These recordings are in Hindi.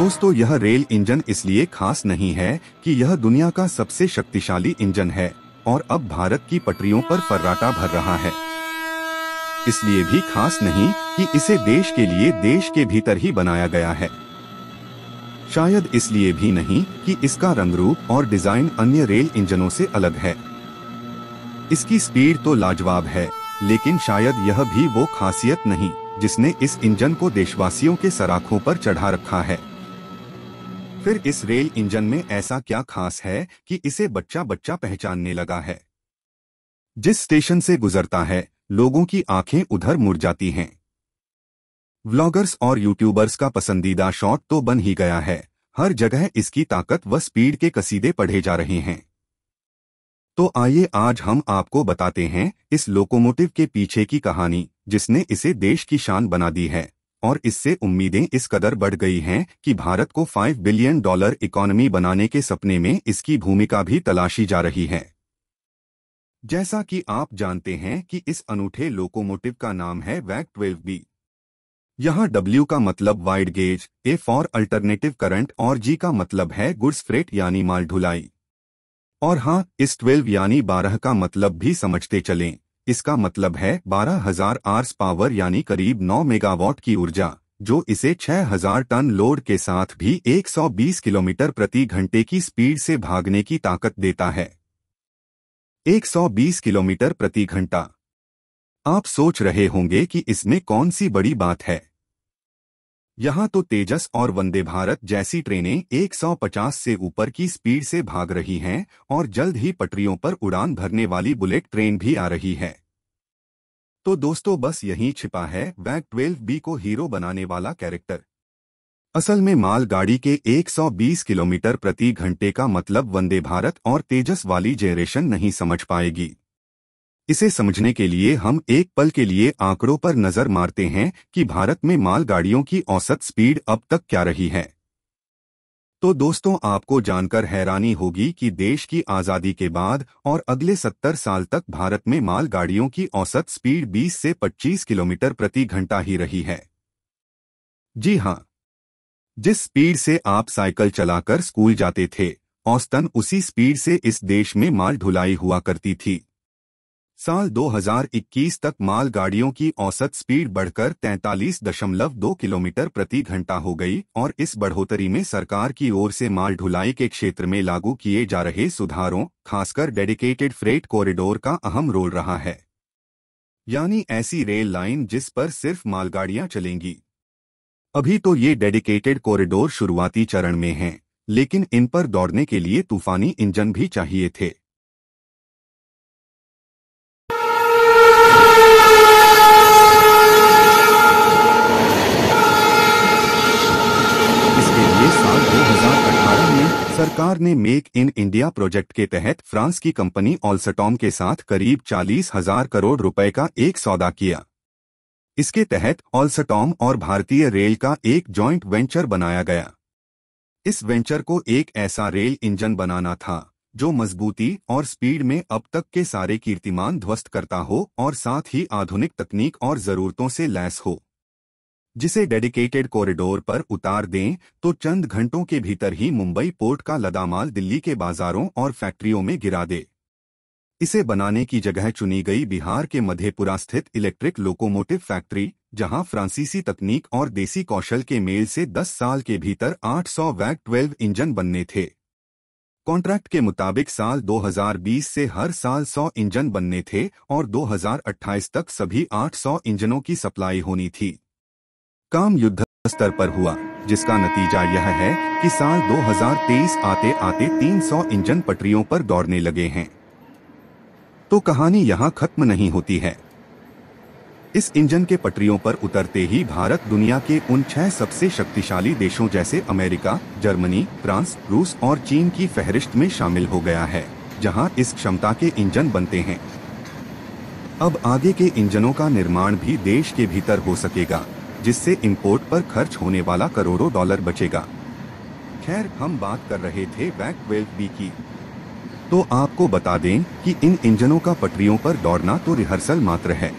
दोस्तों यह रेल इंजन इसलिए खास नहीं है कि यह दुनिया का सबसे शक्तिशाली इंजन है और अब भारत की पटरियों पर फर्राटा भर रहा है इसलिए भी खास नहीं कि इसे देश के लिए देश के भीतर ही बनाया गया है शायद इसलिए भी नहीं कि इसका रूप और डिजाइन अन्य रेल इंजनों से अलग है इसकी स्पीड तो लाजवाब है लेकिन शायद यह भी वो खासियत नहीं जिसने इस इंजन को देशवासियों के सराखों पर चढ़ा रखा है फिर इस रेल इंजन में ऐसा क्या खास है कि इसे बच्चा बच्चा पहचानने लगा है जिस स्टेशन से गुजरता है लोगों की आंखें उधर मुड़ जाती हैं व्लॉगर्स और यूट्यूबर्स का पसंदीदा शॉट तो बन ही गया है हर जगह इसकी ताकत व स्पीड के कसीदे पढ़े जा रहे हैं तो आइए आज हम आपको बताते हैं इस लोकोमोटिव के पीछे की कहानी जिसने इसे देश की शान बना दी है और इससे उम्मीदें इस कदर बढ़ गई हैं कि भारत को 5 बिलियन डॉलर इकोनॉमी बनाने के सपने में इसकी भूमिका भी तलाशी जा रही है जैसा कि आप जानते हैं कि इस अनूठे लोकोमोटिव का नाम है वैक ट्वेल्व बी यहाँ W का मतलब wide gauge A for alternative current और G का मतलब है गुड्स फ्रेट यानी माल ढुलाई और हाँ इस ट्वेल्व यानी बारह का मतलब भी समझते चलें इसका मतलब है 12000 आर्स पावर यानी करीब 9 मेगावाट की ऊर्जा जो इसे 6000 टन लोड के साथ भी 120 किलोमीटर प्रति घंटे की स्पीड से भागने की ताकत देता है 120 किलोमीटर प्रति घंटा आप सोच रहे होंगे कि इसमें कौन सी बड़ी बात है यहाँ तो तेजस और वंदे भारत जैसी ट्रेनें 150 से ऊपर की स्पीड से भाग रही हैं और जल्द ही पटरियों पर उड़ान भरने वाली बुलेट ट्रेन भी आ रही है तो दोस्तों बस यहीं छिपा है वैक ट्वेल्व बी को हीरो बनाने वाला कैरेक्टर असल में मालगाड़ी के 120 किलोमीटर प्रति घंटे का मतलब वंदे भारत और तेजस वाली जेनरेशन नहीं समझ पाएगी इसे समझने के लिए हम एक पल के लिए आंकड़ों पर नजर मारते हैं कि भारत में मालगाड़ियों की औसत स्पीड अब तक क्या रही है तो दोस्तों आपको जानकर हैरानी होगी कि देश की आज़ादी के बाद और अगले 70 साल तक भारत में मालगाड़ियों की औसत स्पीड 20 से 25 किलोमीटर प्रति घंटा ही रही है जी हाँ जिस स्पीड से आप साइकिल चलाकर स्कूल जाते थे औसतन उसी स्पीड से इस देश में माल ढुलाई हुआ करती थी साल 2021 तक मालगाड़ियों की औसत स्पीड बढ़कर 43.2 किलोमीटर प्रति घंटा हो गई और इस बढ़ोतरी में सरकार की ओर से माल ढुलाई के क्षेत्र में लागू किए जा रहे सुधारों खासकर डेडिकेटेड फ्रेट कॉरिडोर का अहम रोल रहा है यानी ऐसी रेल लाइन जिस पर सिर्फ मालगाड़ियां चलेंगी अभी तो ये डेडिकेटेड कॉरिडोर शुरुआती चरण में हैं लेकिन इन पर दौड़ने के लिए तूफानी इंजन भी चाहिए थे सरकार ने मेक इन इंडिया प्रोजेक्ट के तहत फ्रांस की कंपनी ऑल्सटॉम के साथ करीब चालीस हजार करोड़ रुपए का एक सौदा किया इसके तहत ऑल्सटॉम और भारतीय रेल का एक जॉइंट वेंचर बनाया गया इस वेंचर को एक ऐसा रेल इंजन बनाना था जो मजबूती और स्पीड में अब तक के सारे कीर्तिमान ध्वस्त करता हो और साथ ही आधुनिक तकनीक और जरूरतों से लैस हो जिसे डेडिकेटेड कॉरिडोर पर उतार दें तो चंद घंटों के भीतर ही मुंबई पोर्ट का लदामाल दिल्ली के बाजारों और फैक्ट्रियों में गिरा दे इसे बनाने की जगह चुनी गई बिहार के मधेपुरा स्थित इलेक्ट्रिक लोकोमोटिव फैक्ट्री जहां फ्रांसीसी तकनीक और देसी कौशल के मेल से 10 साल के भीतर 800 वैक ट्वेल्व इंजन बनने थे कॉन्ट्रैक्ट के मुताबिक साल 2020 से हर साल 100 इंजन बनने थे और 2028 तक सभी 800 इंजनों की सप्लाई होनी थी काम युद्ध स्तर पर हुआ जिसका नतीजा यह है कि साल 2023 आते आते 300 इंजन पटरियों पर दौड़ने लगे हैं तो कहानी यहाँ खत्म नहीं होती है इस इंजन के पटरियों पर उतरते ही भारत दुनिया के उन छह सबसे शक्तिशाली देशों जैसे अमेरिका जर्मनी फ्रांस रूस और चीन की फहरिस्त में शामिल हो गया है जहां इस क्षमता के इंजन बनते हैं अब आगे के इंजनों का निर्माण भी देश के भीतर हो सकेगा जिससे इंपोर्ट पर खर्च होने वाला करोड़ों डॉलर बचेगा खैर हम बात कर रहे थे बैक वेल्ट बी की तो आपको बता दें कि इन इंजनों का पटरियों पर दौड़ना तो रिहर्सल मात्र है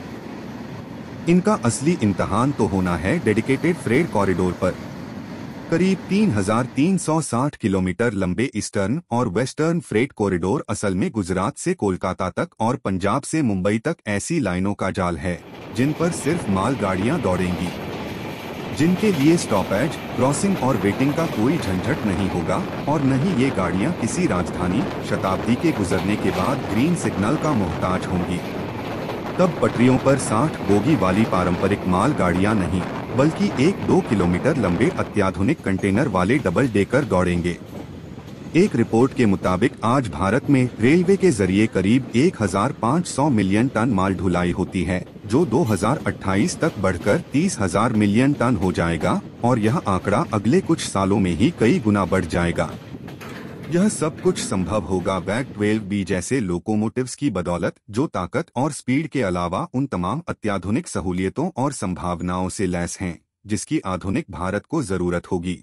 इनका असली इम्तहान तो होना है डेडिकेटेड फ्रेड कॉरिडोर पर करीब 3,360 किलोमीटर लंबे ईस्टर्न और वेस्टर्न फ्रेट कॉरिडोर असल में गुजरात से कोलकाता तक और पंजाब से मुंबई तक ऐसी लाइनों का जाल है जिन पर सिर्फ मालगाड़ियां दौड़ेंगी जिनके लिए स्टॉपेज क्रॉसिंग और वेटिंग का कोई झंझट नहीं होगा और न ही ये गाड़ियां किसी राजधानी शताब्दी के गुजरने के बाद ग्रीन सिग्नल का मोहताज होंगी तब पटरियों पर 60 बोगी वाली पारंपरिक माल गाड़ियां नहीं बल्कि एक दो किलोमीटर लंबे अत्याधुनिक कंटेनर वाले डबल डेकर दौड़ेंगे एक रिपोर्ट के मुताबिक आज भारत में रेलवे के जरिए करीब 1,500 मिलियन टन माल ढुलाई होती है जो 2028 तक बढ़कर 30,000 मिलियन टन हो जाएगा और यह आंकड़ा अगले कुछ सालों में ही कई गुना बढ़ जाएगा यह सब कुछ संभव होगा बैक ट्वेल्व बी जैसे लोकोमोटिव्स की बदौलत जो ताकत और स्पीड के अलावा उन तमाम अत्याधुनिक सहूलियतों और संभावनाओं से लैस हैं जिसकी आधुनिक भारत को जरूरत होगी